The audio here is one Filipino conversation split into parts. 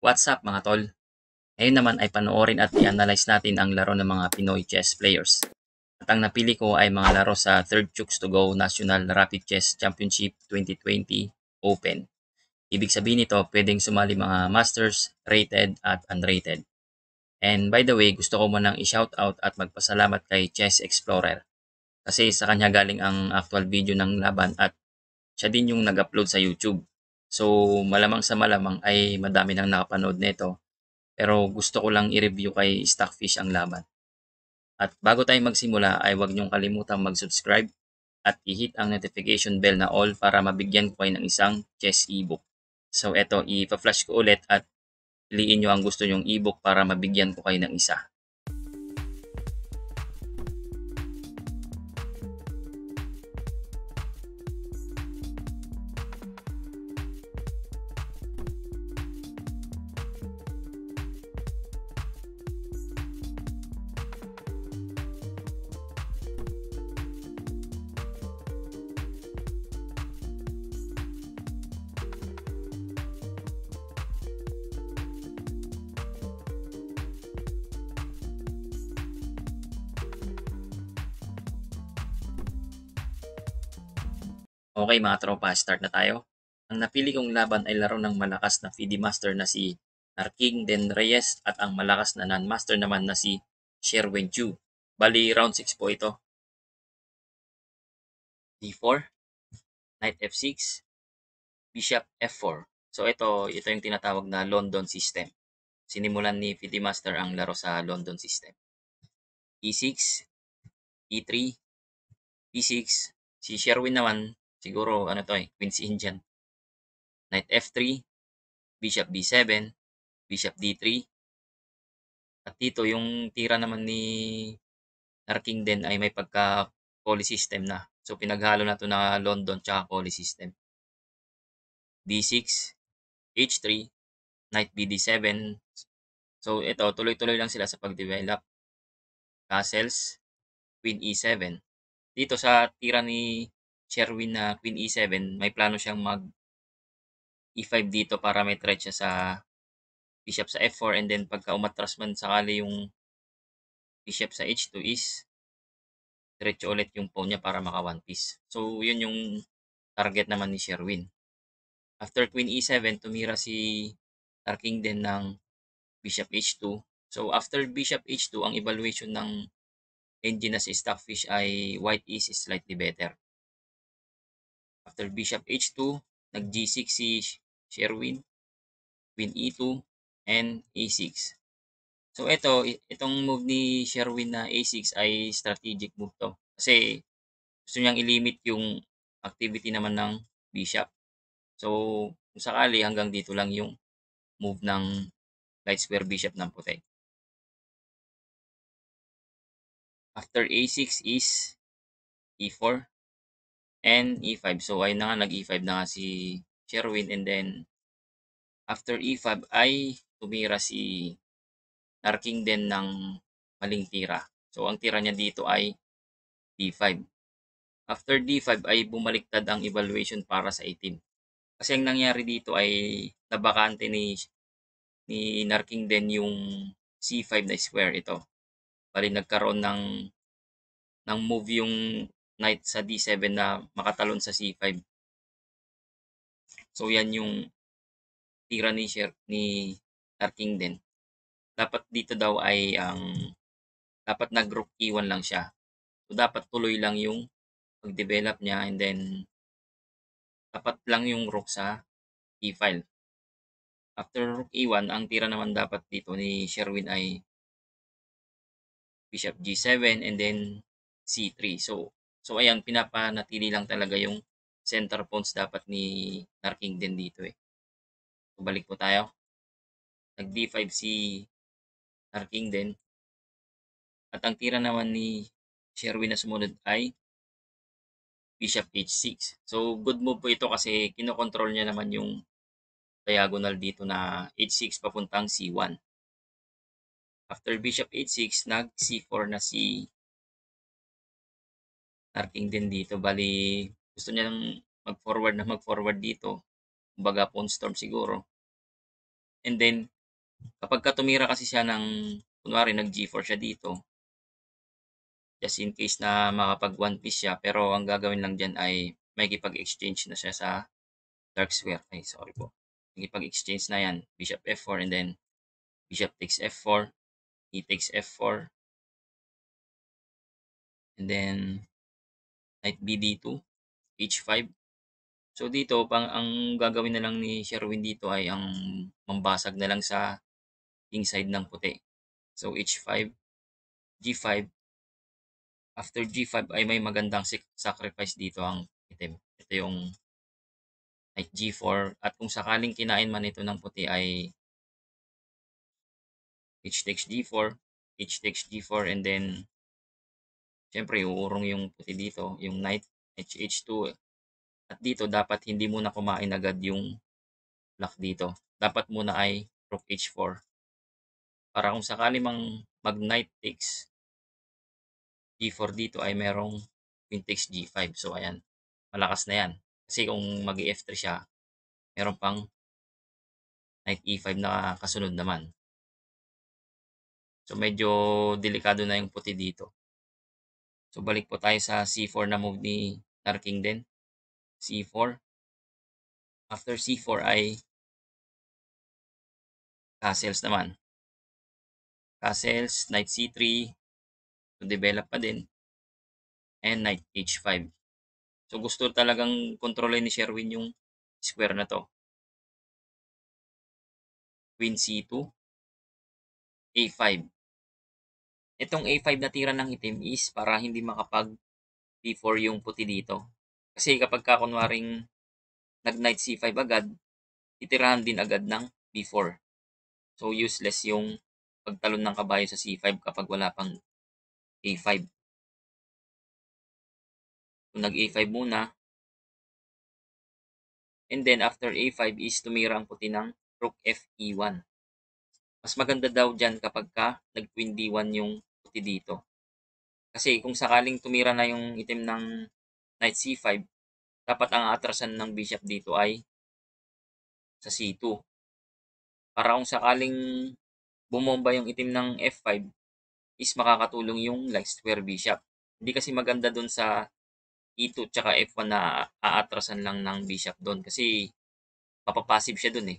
What's up mga tol? Ngayon naman ay panoorin at i-analyze natin ang laro ng mga Pinoy chess players. At ang napili ko ay mga laro sa 3rd Chooks to Go National Rapid Chess Championship 2020 Open. Ibig sabihin nito, pwedeng sumali mga masters, rated at unrated. And by the way, gusto ko mo nang i-shoutout at magpasalamat kay Chess Explorer kasi sa kanya galing ang actual video ng laban at siya din yung nag-upload sa YouTube. So malamang sa malamang ay madami nang nakapanood nito. Pero gusto ko lang i-review kay Stockfish ang laban. At bago tayo magsimula ay huwag niyong kalimutang mag-subscribe at i-hit ang notification bell na all para mabigyan ko kayo ng isang chess ebook. So eto, ipa-flash ko ulit at piliin niyo ang gusto niyong ebook para mabigyan ko kayo ng isa. Okay mga tropa, start na tayo. Ang napili kong laban ay laro ng malakas na FIDE master na si Narking Den Reyes at ang malakas na non-master naman na si Sherwin Chu. Bali, round 6 po ito. D4, Knight F6, Bishop F4. So ito, ito yung tinatawag na London System. Sinimulan ni FIDE Master ang laro sa London System. E6, E3, E6, si Sherwin naman Siguro, ano to eh, Queen's Indian. Knight F3, Bishop B7, Bishop D3. At dito, yung tira naman ni Narking din ay may pagka poly system na. So, pinaghalo na to na London tsaka poly system. D6, H3, Knight BD7. So, ito, tuloy-tuloy lang sila sa pag-develop. Castles, Queen E7. Dito sa tira ni Sherwin na queen e7, may plano siyang mag e5 dito para may threat siya sa bishop sa f4 and then pagka umatras man sakali yung bishop sa h2 is diretso ulit yung pawn niya para maka one piece. So yun yung target naman ni Sherwin. After queen e7, tumira si Tarking din ng bishop h2. So after bishop h2, ang evaluation ng engine na si Stockfish ay white is slightly better. After bishop h2, nag-g6 si Sherwin, queen e2, and a6. So ito, itong move ni Sherwin na a6 ay strategic move to. Kasi gusto niyang ilimit yung activity naman ng bishop. So kung sakali hanggang dito lang yung move ng light square bishop ng puti. After a6 is e4 and e5. So ayun na nga, nag-e5 na nga si Sherwin and then after e5 ay tumira si Narking din ng maling tira. So ang tira niya dito ay d5. After d5 ay bumaliktad ang evaluation para sa 18. Kasi ang nangyari dito ay nabakante ni ni Narking din yung c5 na square ito. Bali nagkaroon ng ng move yung knight sa d7 na makatalon sa c5. So yan yung tira ni, Sher ni Tarking din. Dapat dito daw ay ang um, dapat nag-rook e1 lang siya. So dapat tuloy lang yung pag-develop niya and then dapat lang yung rook sa e-file. After rook e1, ang tira naman dapat dito ni Sherwin ay bishop g7 and then c3. So, So ayan, pinapanatili lang talaga yung center pawns dapat ni Narking din dito eh. So balik po tayo. Nag D5 si Narking din. At ang tira naman ni Sherwin na sumunod ay Bishop H6. So good move po ito kasi kinokontrol niya naman yung diagonal dito na H6 papuntang C1. After Bishop H6, nag C4 na si Arking din dito. Bali, gusto niya niyang mag-forward na mag-forward dito. Kumbaga, pawn storm siguro. And then, kapag ka tumira kasi siya ng, kunwari, nag-G4 siya dito, just in case na makapag one piece siya, pero ang gagawin lang dyan ay may kipag-exchange na siya sa dark square. Ay, sorry po. May kipag-exchange na yan. Bishop F4 and then Bishop takes F4. He takes F4. And then, knight bd2, h5. So dito, pang, ang gagawin na lang ni Sherwin dito ay ang mambasag na lang sa king side ng puti. So h5, g5. After g5 ay may magandang sacrifice dito ang item Ito yung knight g4. At kung sakaling kinain man ito ng puti ay h takes g4, h takes g4 and then Siyempre, uurong yung puti dito, yung night HH2. Eh. At dito, dapat hindi muna kumain agad yung black dito. Dapat muna ay rook H4. Para kung sakali mang mag-knight takes G4 dito ay merong queen takes G5. So, ayan. Malakas na yan. Kasi kung mag F3 siya, meron pang knight E5 na kasunod naman. So, medyo delikado na yung puti dito. So balik po tayo sa C4 na move ni Narking din. C4. After C4 ay castles naman. Castles, knight C3 to develop pa din. And knight H5. So gusto talagang kontrolin ni Sherwin yung square na to. Queen C2, A5 itong A5 na tira ng itim is para hindi makapag B4 yung puti dito. Kasi kapag ka kunwaring nag knight C5 agad, itirahan din agad ng B4. So useless yung pagtalon ng kabayo sa C5 kapag wala pang A5. Kung nag A5 muna. And then after A5 is tumira ang puti ng rook fe 1 Mas maganda daw dyan kapag ka nag queen D1 yung puti dito. Kasi kung sakaling tumira na yung itim ng knight c5, dapat ang atrasan ng bishop dito ay sa c2. Para kung sakaling bumomba yung itim ng f5, is makakatulong yung light square bishop. Hindi kasi maganda doon sa e2 tsaka f1 na aatrasan lang ng bishop doon kasi mapapassive siya doon eh.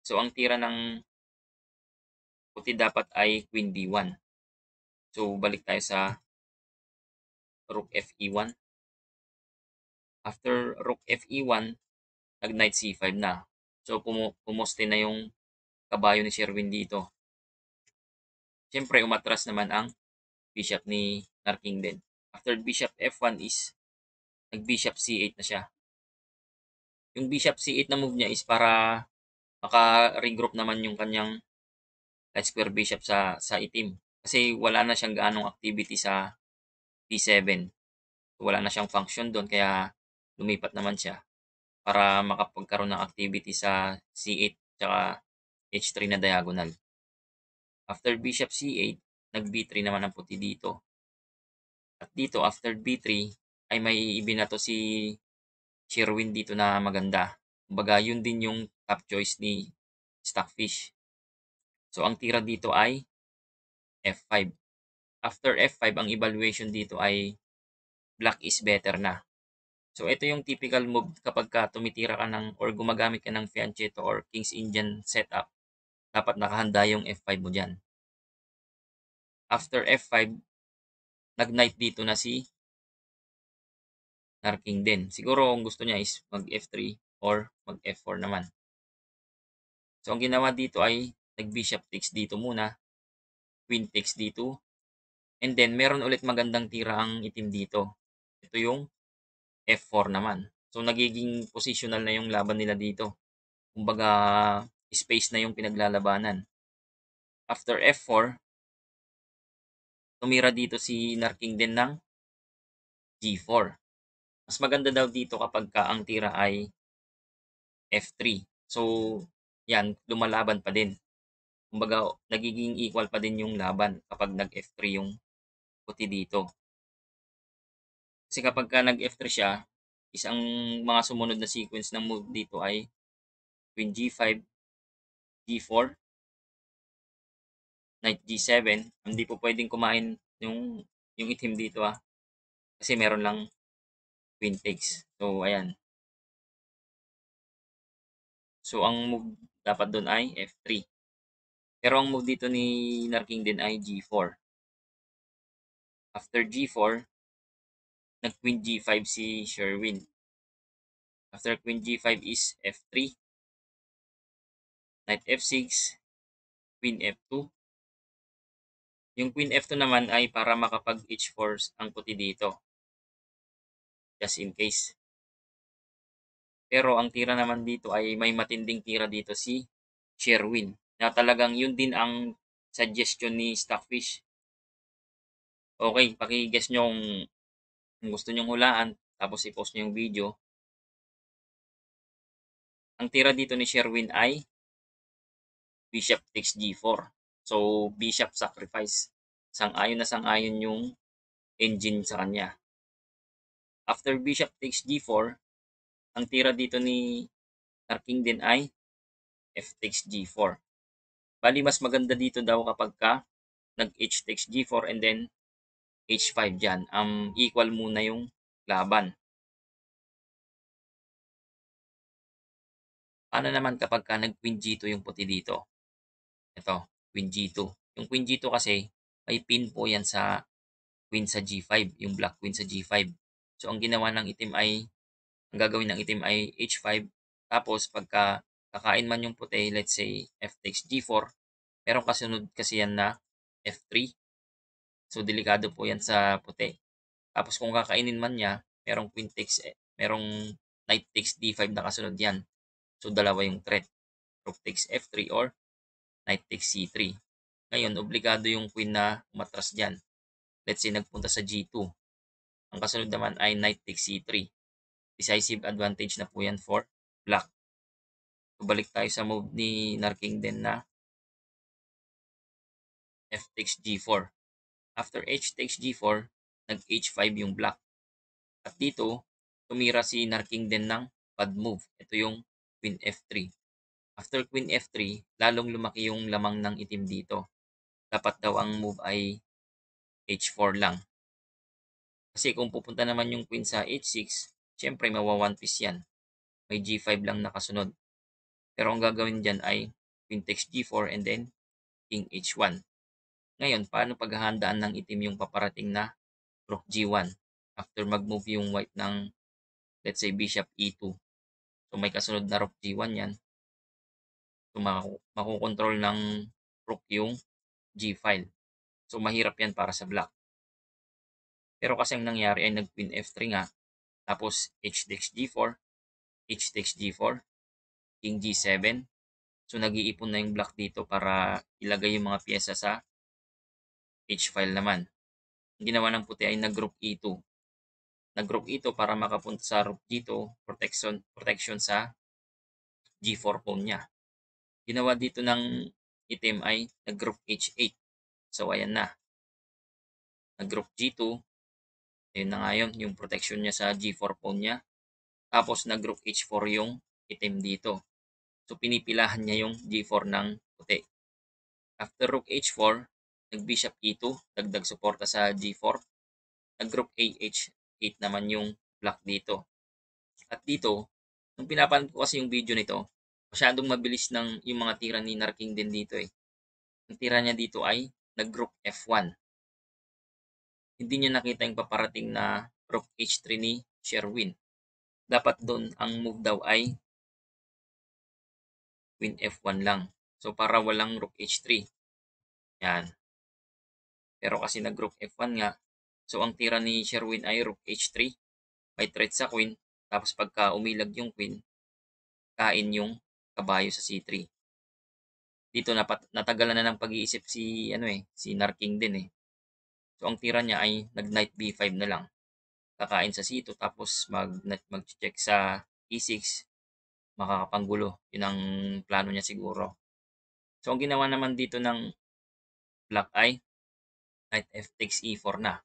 So ang tira ng puti dapat ay queen d 1 So, balik tayo sa rook fe1. After rook fe1, nag knight c5 na. So, pumoste na yung kabayo ni Sherwin dito. Siyempre, umatras naman ang bishop ni Narking din. After bishop f1 is nag-bishop c8 na siya. Yung bishop c8 na move niya is para maka-regroup naman yung kanyang light square bishop sa sa itim. Kasi wala na siyang gaanong activity sa P7. Wala na siyang function doon kaya lumipat naman siya para makapagkaroon ng activity sa C8 tsaka H3 na diagonal. After bishop C8, nag B3 naman ang puti dito. At dito, after B3, ay may ibinato si Sherwin dito na maganda. Kumbaga, yun din yung top choice ni Stockfish. So, ang tira dito ay F5. After F5, ang evaluation dito ay black is better na. So, ito yung typical move kapag ka tumitira ka ng or gumagamit ka ng fianchetto or King's Indian setup. Dapat nakahanda yung F5 mo dyan. After F5, nag-knight dito na si Narking din. Siguro kung gusto niya is mag F3 or mag F4 naman. So, ang ginawa dito ay nag-bishop takes dito muna queen takes dito. And then, meron ulit magandang tira ang itim dito. Ito yung f4 naman. So, nagiging positional na yung laban nila dito. Kumbaga, space na yung pinaglalabanan. After f4, tumira dito si Narking din ng g4. Mas maganda daw dito kapag ka ang tira ay f3. So, yan, lumalaban pa din kumbaga nagiging equal pa din yung laban kapag nag F3 yung puti dito. Kasi kapag ka nag F3 siya, isang mga sumunod na sequence ng move dito ay Queen G5, G4, Knight G7. Hindi po pwedeng kumain yung yung itim dito ah. Kasi meron lang Queen takes. So ayan. So ang move dapat doon ay F3. Pero ang move dito ni Narking din ay G4. After G4, nag-queen G5 si Sherwin. After queen G5 is F3. Knight F6, queen F2. Yung queen F2 naman ay para makapag H4 ang puti dito. Just in case. Pero ang tira naman dito ay may matinding tira dito si Sherwin na talagang yun din ang suggestion ni Stockfish. Okay, paki-guess nyo kung, kung gusto nyong hulaan, tapos i-post nyo yung video. Ang tira dito ni Sherwin ay Bishop takes G4. So, Bishop sacrifice. Sang-ayon na sang-ayon yung engine sa kanya. After Bishop takes G4, ang tira dito ni King din ay F takes G4. Bali, mas maganda dito daw kapag ka nag-h takes g4 and then h5 dyan. Um, equal muna yung laban. Paano naman kapag ka nag-queen g2 yung puti dito? Ito, queen g2. Yung queen g2 kasi, may pin po yan sa queen sa g5, yung black queen sa g5. So, ang ginawa ng itim ay, ang gagawin ng itim ay h5. Tapos, pagka kakain man yung puti, let's say f takes g4, meron kasunod kasi yan na f3. So delikado po yan sa puti. Tapos kung kakainin man niya, merong queen takes, eh, merong knight takes d5 na kasunod yan. So dalawa yung threat. Rook takes f3 or knight takes c3. Ngayon, obligado yung queen na umatras dyan. Let's say nagpunta sa g2. Ang kasunod naman ay knight takes c3. Decisive advantage na po yan for black. So, balik tayo sa move ni Narking din na f takes g4. After h takes g4, nag h5 yung black. At dito, tumira si Narking din ng pad move. Ito yung queen f3. After queen f3, lalong lumaki yung lamang ng itim dito. Dapat daw ang move ay h4 lang. Kasi kung pupunta naman yung queen sa h6, syempre mawawan piece yan. May g5 lang nakasunod. Pero ang gagawin dyan ay queen takes g4 and then king h1. Ngayon, paano paghahandaan ng itim yung paparating na rook g1 after mag-move yung white ng let's say bishop e2. So may kasunod na rook g1 yan. So makukontrol ng rook yung g-file. So mahirap yan para sa black. Pero kasi ang nangyari ay nag-queen f3 nga. Tapos h takes g4, h takes g4, king G7. So nag-iipon na yung black dito para ilagay yung mga piyesa sa H-file naman. Ang ginawa ng puti ay nag-group E2. Nag-group E2 para makapunta sa rook dito, protection, protection sa G4 pawn niya. Ginawa dito ng itim ay nag-group H8. So ayan na. Nag-group G2. Ayun na nga yun, yung protection niya sa G4 pawn niya. Tapos nag-group H4 yung itim dito. So pinipilahan niya yung G4 ng puti. After rook H4, nag-bishop E2, dagdag suporta sa G4. Nag-rook h 8 naman yung black dito. At dito, nung pinapanood ko kasi yung video nito, masyadong mabilis ng yung mga tira ni Narking din dito eh. Ang tira niya dito ay nag-rook F1. Hindi niya nakita yung paparating na rook H3 ni Sherwin. Dapat doon ang move daw ay queen f1 lang. So, para walang rook h3. Yan. Pero kasi nag-rook f1 nga, so ang tira ni Sherwin ay rook h3. May threat sa queen. Tapos pagka umilag yung queen, kain yung kabayo sa c3. Dito napat natagalan na ng pag-iisip si ano eh, si Narking din eh. So ang tira niya ay nag knight b5 na lang. Kakain sa c2 tapos mag mag-check sa e6 makakapanggulo. Yun ang plano niya siguro. So, ang ginawa naman dito ng black eye, knight f takes e4 na.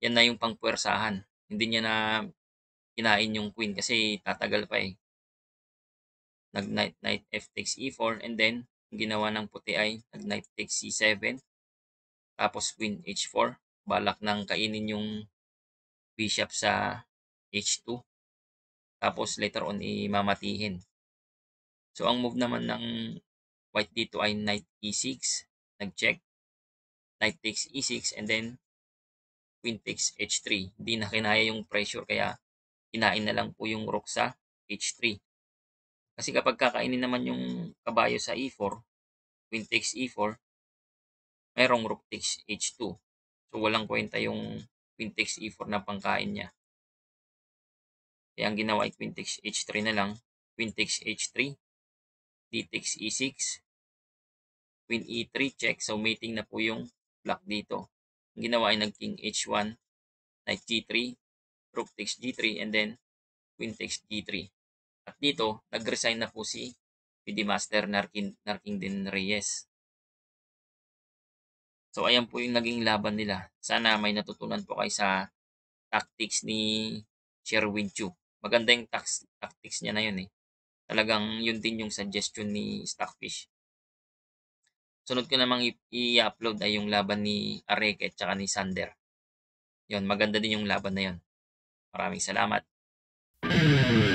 Yan na yung pangpuwersahan. Hindi niya na kinain yung queen kasi tatagal pa eh. Nag knight, knight f takes e4 and then ang ginawa ng puti ay nag knight takes c7 tapos queen h4 balak nang kainin yung bishop sa h2 tapos later on imamatihin. So ang move naman ng white dito ay knight e6. Nag-check. Knight takes e6 and then queen takes h3. Hindi na kinaya yung pressure kaya kinain na lang po yung rook sa h3. Kasi kapag kakainin naman yung kabayo sa e4, queen takes e4, merong rook takes h2. So walang kwenta yung queen takes e4 na pangkain niya. Kaya ang ginawa ay quintex H3 na lang. Quintex H3. Dtex E6. Queen E3 check. So mating na po yung black dito. Ang ginawa ay nag-king H1. Knight G3. Rook takes G3 and then Queen takes G3. At dito, nag-resign na po si PD Master Narking, Narking din Reyes. So ayan po yung naging laban nila. Sana may natutunan po kayo sa tactics ni Sherwin Chu maganda yung tax, tactics niya na yun eh. Talagang yun din yung suggestion ni Stockfish. Sunod ko namang i-upload ay yung laban ni Areke at saka ni Sander. Yun, maganda din yung laban na yun. Maraming salamat.